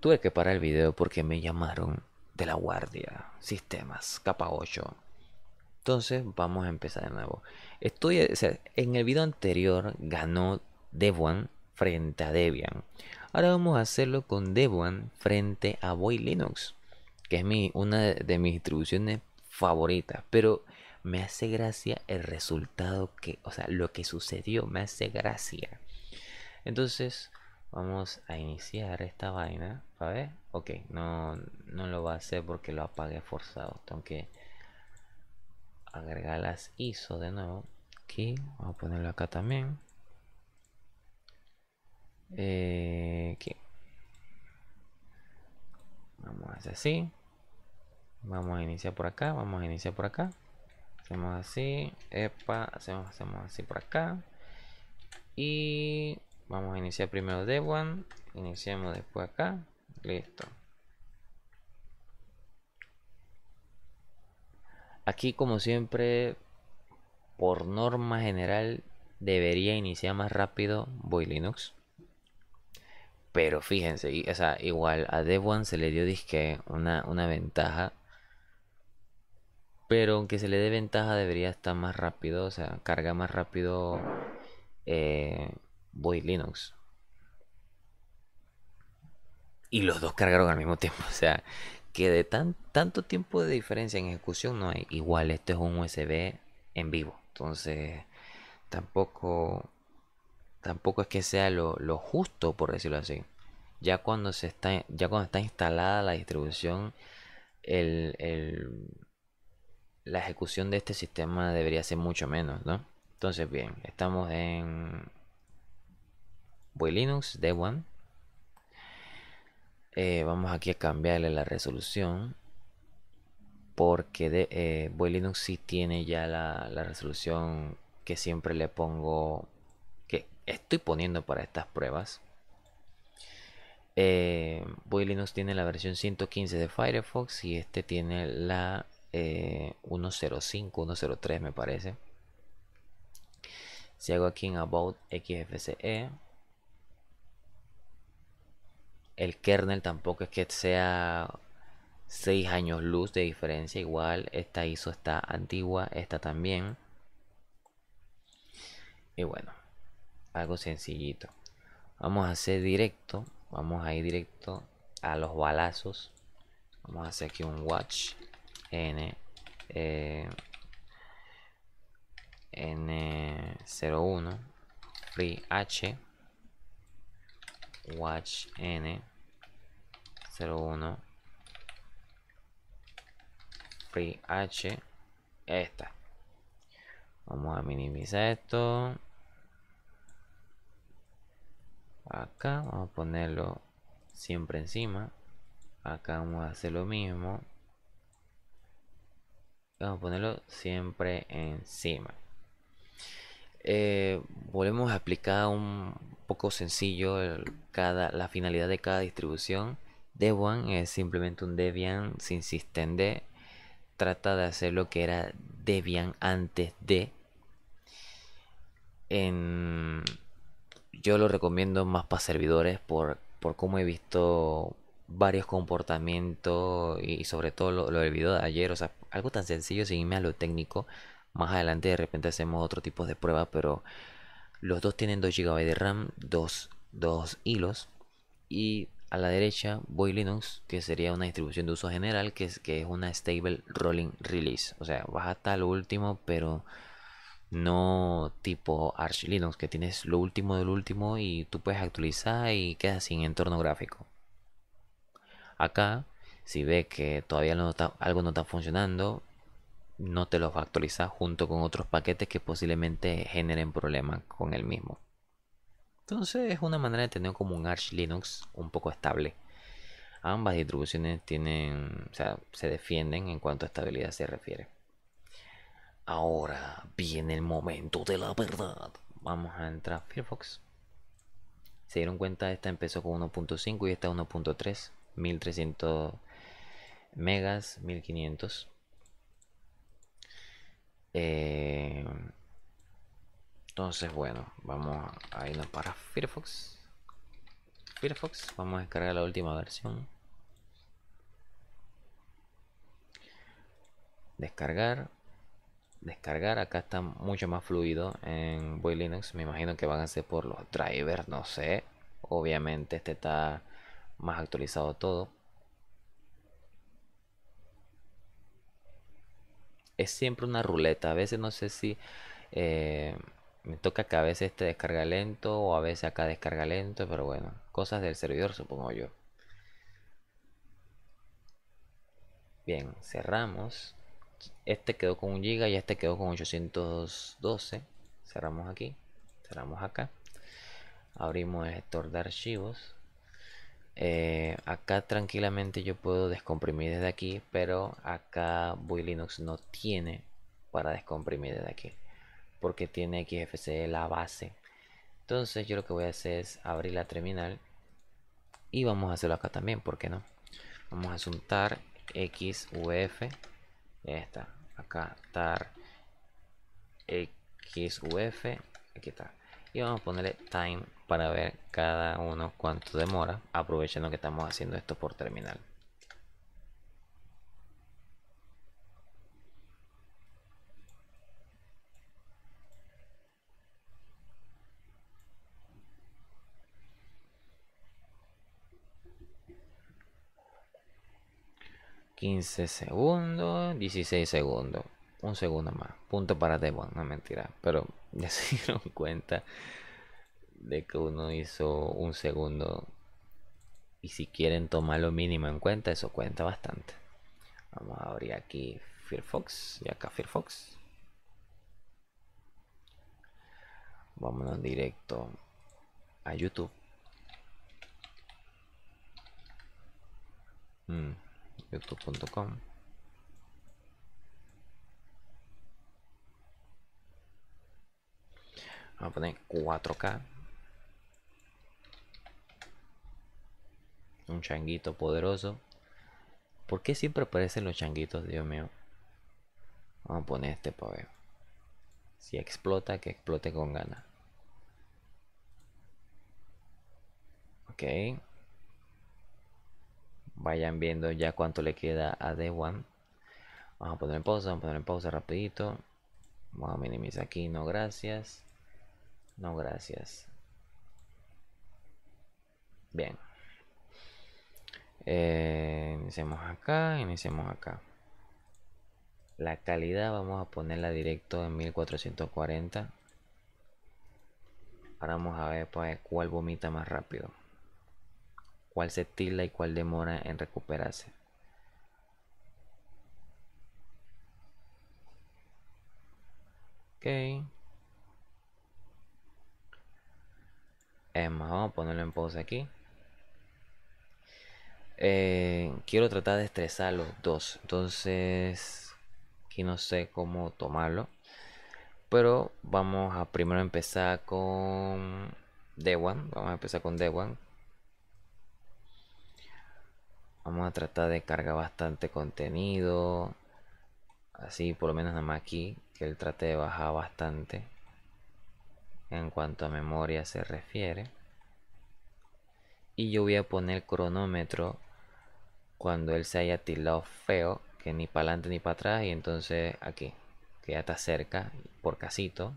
Tuve que parar el video porque me llamaron de la guardia, sistemas, capa 8. Entonces vamos a empezar de nuevo. Estoy, en el video anterior ganó Devuan frente a Debian. Ahora vamos a hacerlo con Devuan frente a Boy Linux, que es mi, una de, de mis distribuciones favoritas. Pero me hace gracia el resultado que, o sea, lo que sucedió, me hace gracia. Entonces, vamos a iniciar esta vaina. A ok, no, no lo va a hacer porque lo apague forzado. Tengo que agregar las ISO de nuevo. Aquí, vamos a ponerlo acá también. Eh, vamos a hacer así. Vamos a iniciar por acá, vamos a iniciar por acá. Hacemos así, epa, hacemos, hacemos así por acá. Y vamos a iniciar primero de one, iniciamos después acá. Listo. Aquí como siempre, por norma general, debería iniciar más rápido voy Linux. Pero fíjense, y, igual a dev se le dio disque una, ventaja. Pero aunque se le dé ventaja debería estar más rápido, o sea, carga más rápido voy eh, Linux. Y los dos cargaron al mismo tiempo. O sea, que de tan, tanto tiempo de diferencia en ejecución no hay. Igual, esto es un USB en vivo. Entonces, tampoco, tampoco es que sea lo, justo, por decirlo así. Ya cuando, se está, ya cuando está instalada la distribución, la ejecución de este sistema debería ser mucho menos, ¿no? Entonces, bien, estamos en Linux, 1 eh, vamos aquí a cambiarle la resolución porque de, eh, Linux sí tiene ya la, resolución que siempre le pongo, que estoy poniendo para estas pruebas. Eh, tiene la versión 115 de Firefox y este tiene la 105, eh, 103 me parece. Si hago aquí en About XFCE, el kernel tampoco es que sea 6 años luz de diferencia. Igual esta ISO está antigua, esta también. Y bueno, algo sencillito. Vamos a hacer directo. Vamos a ir directo a los balazos. Vamos a hacer aquí un watch n eh, n01 free h watch n 01 free h esta vamos a minimizar esto acá vamos a ponerlo siempre encima acá vamos a hacer lo mismo vamos a ponerlo siempre encima eh, volvemos a explicar un poco sencillo cada, la finalidad de cada distribución Debian es simplemente un Debian sin sistema D. Trata de hacer lo que era Debian antes de. En... Yo lo recomiendo más para servidores por, por cómo he visto varios comportamientos y, sobre todo lo, del video de ayer. O sea, algo tan sencillo sin irme a lo técnico. Más adelante de repente hacemos otro tipo de pruebas, pero los dos tienen 2 GB de RAM, dos, hilos y a la derecha voy Linux, que sería una distribución de uso general, que es, que es una stable rolling release. O sea, vas hasta lo último, pero no tipo Arch Linux, que tienes lo último del último y tú puedes actualizar y quedas sin entorno gráfico. Acá, si ves que todavía algo no está funcionando, no te lo va a actualizar junto con otros paquetes que posiblemente generen problemas con el mismo. Entonces es una manera de tener como un Arch Linux un poco estable. Ambas distribuciones tienen, o sea, se defienden en cuanto a estabilidad se refiere. Ahora viene el momento de la verdad. Vamos a entrar a Firefox. Se dieron cuenta, esta empezó con 1.5 y esta 1.3. 1300 megas, 1500. Eh, entonces bueno vamos a irnos para Firefox Firefox vamos a descargar la última versión descargar descargar acá está mucho más fluido en Boy Linux me imagino que van a ser por los drivers no sé obviamente este está más actualizado todo es siempre una ruleta a veces no sé si eh, me toca que a veces este descarga lento o a veces acá descarga lento, pero bueno, cosas del servidor supongo yo. Bien, cerramos. Este quedó con 1 GB y este quedó con 812. Cerramos aquí, cerramos acá. Abrimos el gestor de archivos. Eh, acá tranquilamente yo puedo descomprimir desde aquí, pero acá voy Linux no tiene para descomprimir desde aquí porque tiene xfc la base. Entonces yo lo que voy a hacer es abrir la terminal y vamos a hacerlo acá también, ¿por qué no? Vamos a asuntar xuf, Esta, está, acá tar xuf, aquí está. Y vamos a ponerle time para ver cada uno cuánto demora, aprovechando que estamos haciendo esto por terminal. 15 segundos, 16 segundos. Un segundo más. Punto para Devon, no mentira. Pero ya se dieron cuenta de que uno hizo un segundo. Y si quieren tomar lo mínimo en cuenta, eso cuenta bastante. Vamos a abrir aquí Firefox y acá Firefox. Vámonos directo a YouTube. Mm youtube.com Vamos a poner 4K. Un changuito poderoso. ¿Por qué siempre aparecen los changuitos, Dios mío? Vamos a poner este pobre. Si explota, que explote con ganas. Ok vayan viendo ya cuánto le queda a d one. Vamos a poner en pausa, vamos a poner en pausa rapidito. Vamos a minimizar aquí, no gracias. No gracias. Bien. Eh, iniciamos acá, iniciamos acá. La calidad vamos a ponerla directo en 1440. Ahora vamos a ver pues, cuál vomita más rápido cuál se tila y cuál demora en recuperarse. Ok. más, vamos a ponerlo en pose aquí. Eh, quiero tratar de estresar los dos. Entonces, aquí no sé cómo tomarlo. Pero vamos a primero empezar con Dewan. Vamos a empezar con Dewan. Vamos a tratar de cargar bastante contenido. Así, por lo menos nada más aquí, que él trate de bajar bastante. En cuanto a memoria se refiere. Y yo voy a poner cronómetro cuando él se haya tildado feo, que ni para adelante ni para atrás. Y entonces aquí, que ya está cerca, por casito.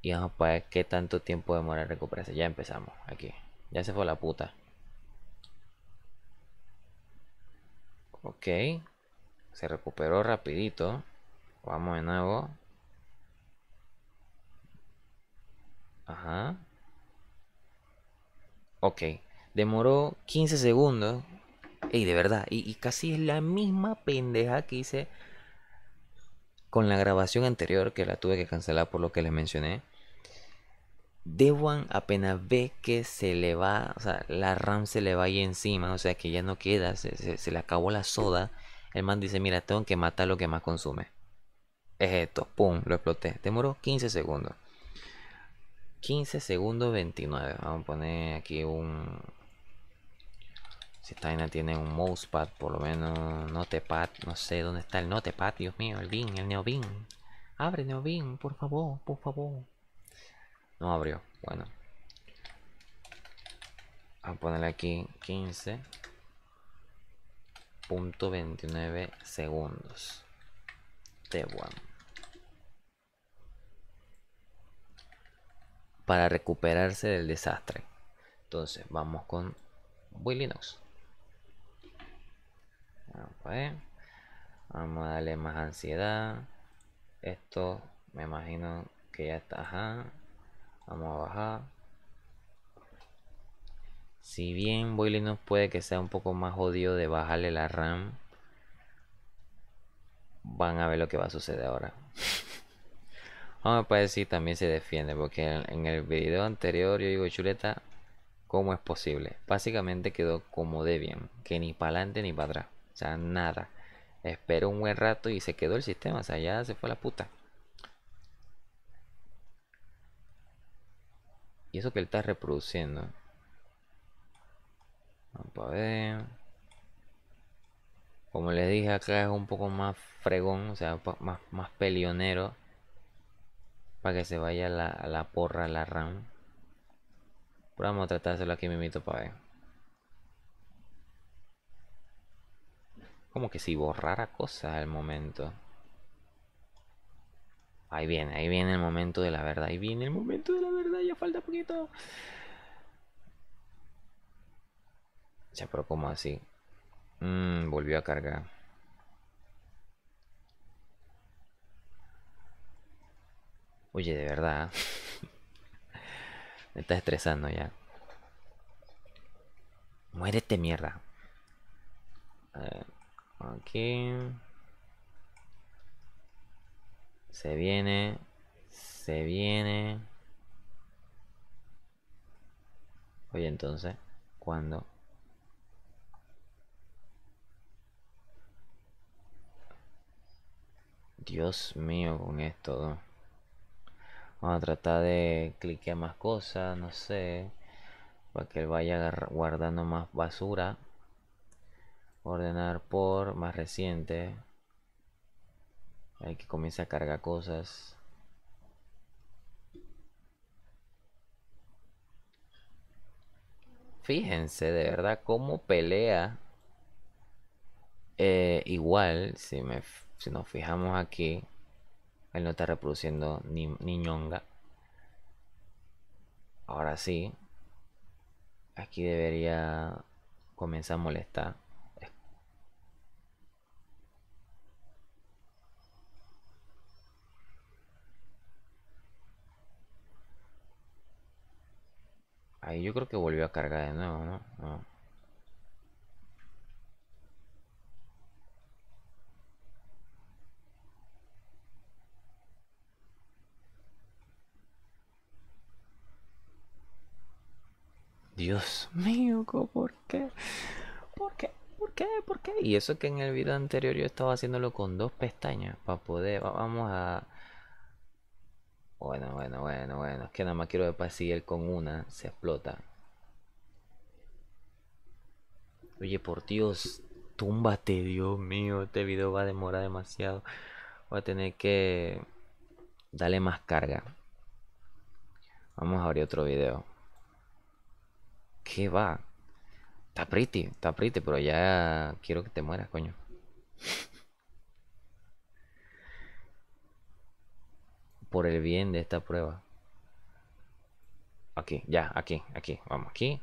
Y vamos a ver qué tanto tiempo demora recuperarse. Ya empezamos, aquí. Ya se fue la puta. Ok. Se recuperó rapidito. Vamos de nuevo. Ajá. Ok. Demoró 15 segundos. Ey, de verdad. Y, y, casi es la misma pendeja que hice con la grabación anterior que la tuve que cancelar por lo que les mencioné. Dewan apenas ve que se le va, o sea, la RAM se le va ahí encima, o sea, que ya no queda, se, le acabó la soda. El man dice, mira, tengo que matar lo que más consume. Es esto, pum, lo exploté. Demoró 15 segundos. 15 segundos 29. Vamos a poner aquí un... Si esta tiene un mousepad, por lo menos notepad, no sé dónde está el notepad, Dios mío, el bin, el neobin. Abre neobin, por favor, por favor. No abrió. Bueno. Vamos a ponerle aquí 15.29 segundos. de bueno. Para recuperarse del desastre. Entonces, vamos con Linux. Vamos a darle más ansiedad. Esto me imagino que ya está. Ajá. Vamos a bajar. Si bien Boy puede que sea un poco más jodido de bajarle la RAM, van a ver lo que va a suceder ahora. Vamos a ver si también se defiende, porque en, el video anterior yo digo, chuleta, ¿cómo es posible? Básicamente quedó como Debian, que ni para adelante ni para atrás, o sea, nada. Espero un buen rato y se quedó el sistema, o sea, ya se fue la puta. Y eso que él está reproduciendo. Vamos a ver. Como les dije, acá es un poco más fregón, o sea, más, más pelionero. Para que se vaya a la porra, la RAM. Pero vamos a tratárselo aquí mimito para ver. Como que si borrara cosas al momento. Ahí viene, ahí viene el momento de la verdad. Ahí viene el momento de la verdad. Ya falta poquito. Ya, pero como así? Mmm, volvió a cargar. Oye, de verdad. ¿ah? Me está estresando ya. Muérete, mierda. aquí. Se viene. Se viene. Oye, entonces, ¿cuándo? Dios mío, con esto. Vamos a tratar de cliquear más cosas, no sé. Para que él vaya guardando más basura. Ordenar por más reciente. Hay que comienza a cargar cosas. Fíjense de verdad cómo pelea. Eh, igual, si, me, si nos fijamos aquí, él no está reproduciendo ni, Ahora sí. Aquí debería comenzar a molestar. Ahí yo creo que volvió a cargar de nuevo, ¿no? Dios mío, ¿por qué? ¿Por qué? ¿Por qué? ¿Por qué? Y eso que en el video anterior yo estaba haciéndolo con dos pestañas para poder... Vamos a bueno, bueno, bueno, bueno. Es que nada más quiero ver si seguir con una. Se explota. Oye, por Dios. Túmbate, Dios mío. Este video va a demorar demasiado. Voy a tener que darle más carga. Vamos a abrir otro video. ¿Qué va? Está pretty, está pretty, pero ya quiero que te mueras, coño. por el bien de esta prueba. Aquí, ya, aquí, aquí, vamos aquí.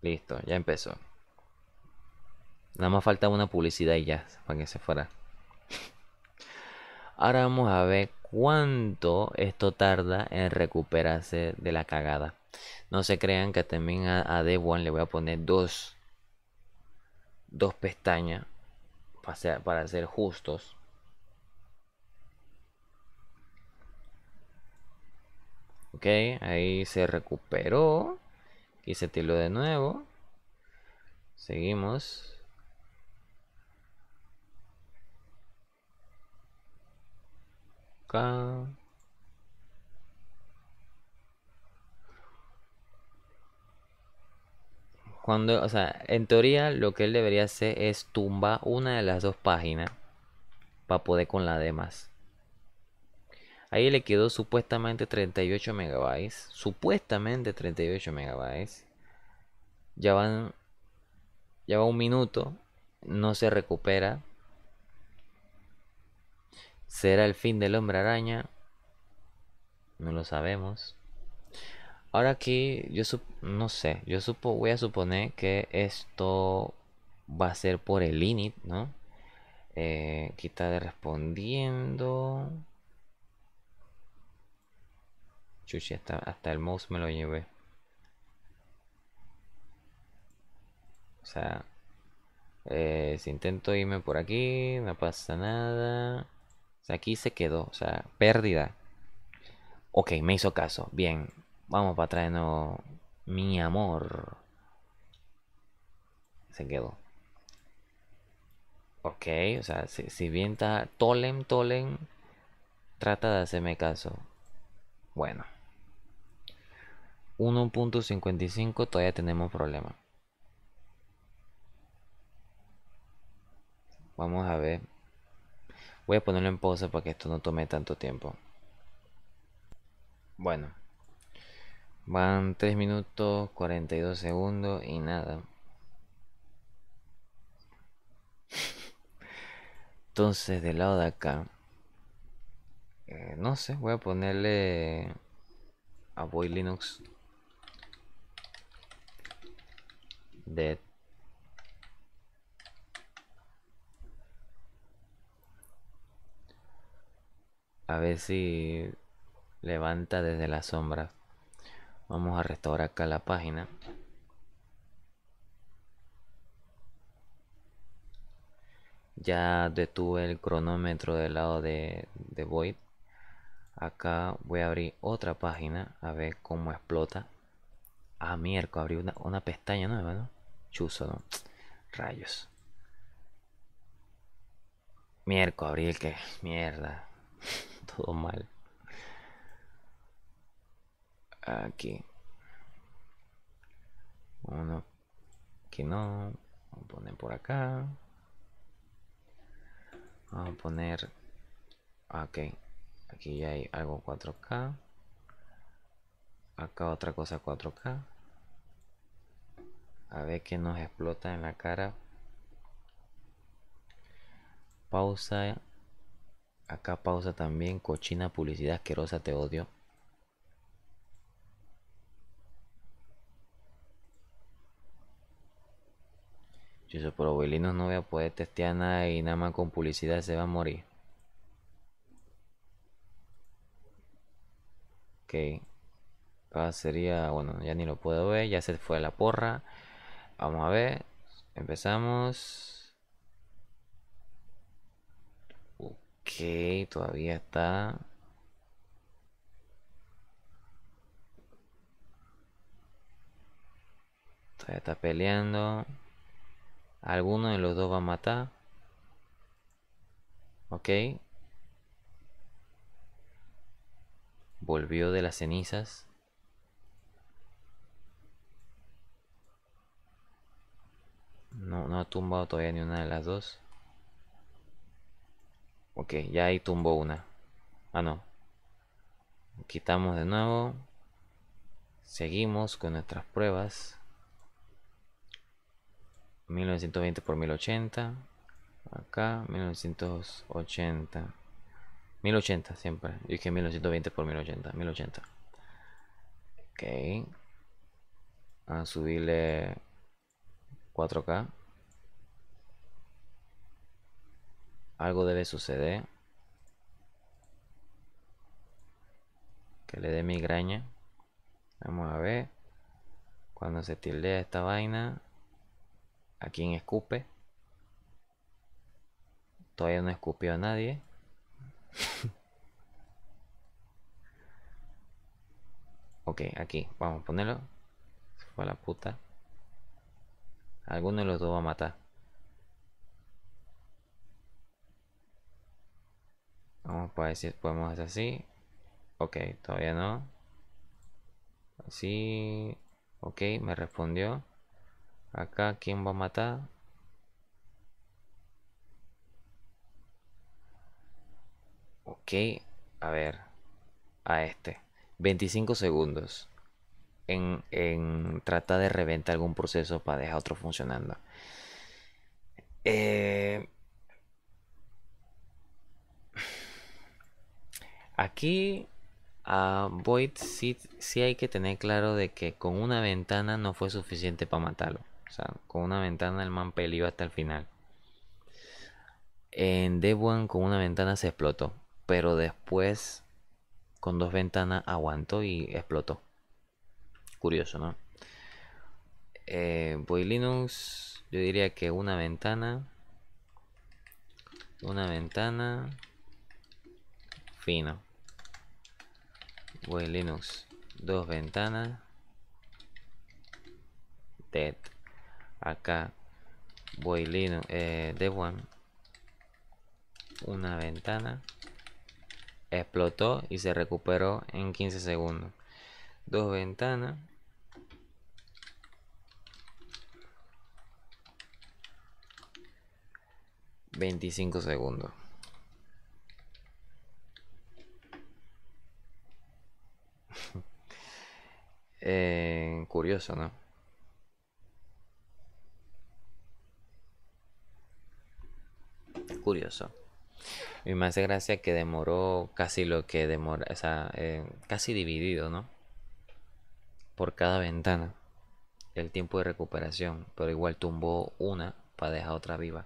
Listo, ya empezó. Nada más falta una publicidad y ya, para que se fuera. Ahora vamos a ver cuánto esto tarda en recuperarse de la cagada. No se crean que también a, a le voy a poner dos, dos pestañas para para ser justos. Ok, ahí se recuperó. y se tiró de nuevo. Seguimos. Acá. Cuando, o sea, en teoría lo que él debería hacer es tumbar una de las dos páginas para poder con la demás. Ahí le quedó supuestamente 38 megabytes. Supuestamente 38 megabytes. Ya van. Ya va un minuto. No se recupera. ¿Será el fin del hombre araña? No lo sabemos. Ahora aquí, yo no sé, yo supo voy a suponer que esto va a ser por el init, ¿no? Eh, quita de respondiendo hasta, hasta el mouse me lo llevé. O sea, eh, si intento irme por aquí, no pasa nada. O sea, aquí se quedó, o sea, pérdida. Ok, me hizo caso. Bien, vamos para traernos Mi amor. Se quedó. Ok, o sea, si, si bien está Tolem, Tolem, trata de hacerme caso. Bueno. 1.55 todavía tenemos problema. Vamos a ver. Voy a ponerlo en pausa para que esto no tome tanto tiempo. Bueno. Van 3 minutos 42 segundos y nada. Entonces del lado de acá. Eh, no sé, voy a ponerle a Boy Linux a ver si levanta desde la sombra vamos a restaurar acá la página ya detuve el cronómetro del lado de, void acá voy a abrir otra página a ver cómo explota a ah, miércoles abrí una, una pestaña nueva no chuzo, ¿no? Rayos. Miércoles, abril, que mierda. Todo mal. Aquí. Uno que no. Vamos a poner por acá. Vamos a poner. Ok. Aquí ya hay algo 4K. Acá otra cosa 4K a ver qué nos explota en la cara pausa acá pausa también cochina publicidad asquerosa te odio Yo soy Belinos no voy a poder testear nada y nada más con publicidad se va a morir. Ok. Ah, sería, bueno, ya ni lo puedo ver, ya se fue a la porra. Vamos a ver. Empezamos. Ok, todavía está. Todavía está peleando. Alguno de los dos va a matar. Ok. Volvió de las cenizas. tumbado todavía ni una de las dos. Ok, ya ahí tumbó una. Ah, no. Quitamos de nuevo. Seguimos con nuestras pruebas. 1920 por 1080. Acá, 1980. 1080 siempre. dije 1920 por 1080. 1080. Ok. A subirle 4K. Algo debe suceder. Que le dé migraña. Vamos a ver. Cuando se tildea esta vaina. ¿A quien escupe? Todavía no escupió a nadie. ok, aquí. Vamos a ponerlo. Se fue a la puta. Alguno de los dos va a matar. Vamos a ver si podemos hacer así. Ok, todavía no. Así. Ok, me respondió. Acá, ¿quién va a matar? Ok, a ver. A este. 25 segundos. En, en tratar de reventar algún proceso para dejar otro funcionando. Eh, Aquí a Void sí, sí, hay que tener claro de que con una ventana no fue suficiente para matarlo. O sea, con una ventana el man peleó hasta el final. En Debuan con una ventana se explotó. Pero después con dos ventanas aguantó y explotó. Curioso, ¿no? Eh, Void Linux, yo diría que una ventana. Una ventana. Fino. Voy Linux, dos ventanas. Dead. Acá, voy Linux, eh, One. Una ventana. Explotó y se recuperó en 15 segundos. Dos ventanas. Veinticinco segundos. Eh, curioso, ¿no? Curioso. Y me hace gracia que demoró casi lo que demora, o sea, eh, casi dividido, ¿no? Por cada ventana. El tiempo de recuperación, pero igual tumbó una para dejar otra viva.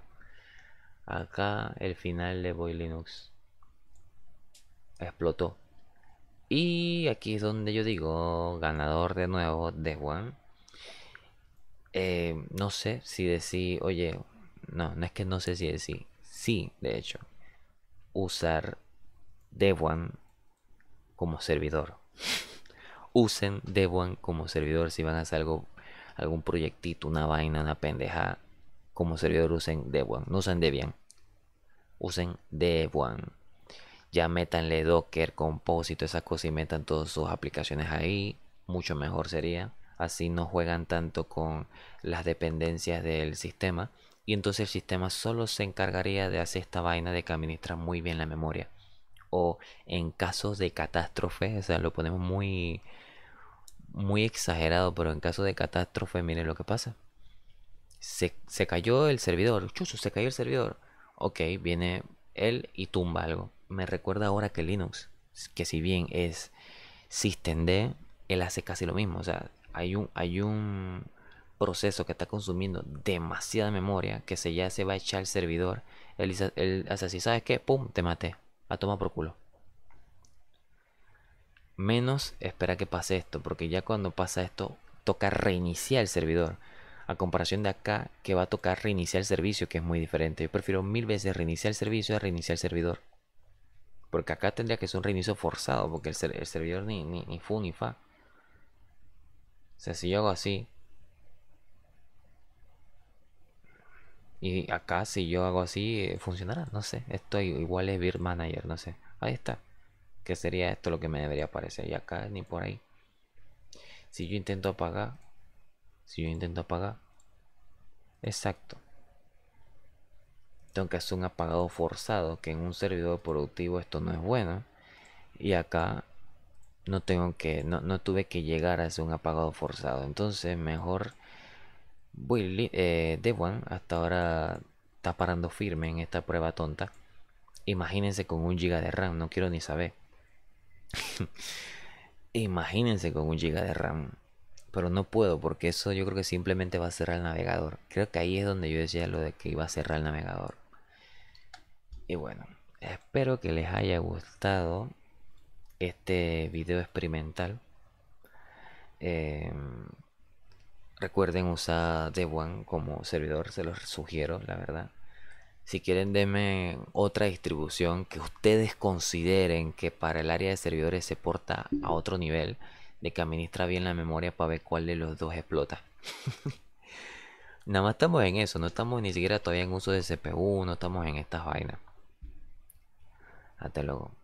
Acá el final de Boy Linux explotó. Y aquí es donde yo digo, ganador de nuevo de eh, no sé si decir, oye, no, no es que no sé si decir, sí, de hecho, usar Devuan como servidor. Usen Devuan como servidor si van a hacer algo, algún proyectito, una vaina, una pendeja. Como servidor usen Devuan, no usen Debian, usen Devuan ya métanle Docker, Compósito, esas cosas y metan todas sus aplicaciones ahí, mucho mejor sería. Así no juegan tanto con las dependencias del sistema. Y entonces el sistema solo se encargaría de hacer esta vaina de que administra muy bien la memoria. O en casos de catástrofe, o sea, lo ponemos muy, muy exagerado, pero en caso de catástrofe, miren lo que pasa. Se, cayó el servidor, se cayó el servidor. Ok, viene él y tumba algo me recuerda ahora que Linux, que si bien es systemd, él hace casi lo mismo. O sea, hay un, hay un proceso que está consumiendo demasiada memoria que se ya se va a echar el servidor. Él, él hace así, ¿sabes qué? ¡Pum! Te maté. A tomar por culo. Menos espera que pase esto, porque ya cuando pasa esto, toca reiniciar el servidor. A comparación de acá, que va a tocar reiniciar el servicio, que es muy diferente. Yo prefiero mil veces reiniciar el servicio a reiniciar el servidor. Porque acá tendría que ser un reinicio forzado, porque el, servidor ni, ni, ni, fu ni fa. O sea, si yo hago así. Y acá si yo hago así, eh, funcionará, no sé. Esto igual es Beer Manager, no sé. Ahí está. Que sería esto lo que me debería aparecer. Y acá ni por ahí. Si yo intento apagar. Si yo intento apagar. Exacto que es un apagado forzado, que en un servidor productivo esto no es bueno. Y acá no tengo que, no, tuve que llegar a hacer un apagado forzado. Entonces mejor voy, eh, Dewan hasta ahora está parando firme en esta prueba tonta. Imagínense con un giga de RAM, no quiero ni saber. Imagínense con un giga de RAM. Pero no puedo porque eso yo creo que simplemente va a cerrar el navegador. Creo que ahí es donde yo decía lo de que iba a cerrar el navegador. Y bueno, espero que les haya gustado este video experimental. Em, recuerden usar Debian como servidor, se los sugiero, la verdad. Si quieren, denme otra distribución que ustedes consideren que para el área de servidores se porta a otro nivel, de que administra bien la memoria para ver cuál de los dos explota. Nada más estamos en eso, no estamos ni siquiera todavía en uso de CPU, no estamos en estas vainas. Hasta luego.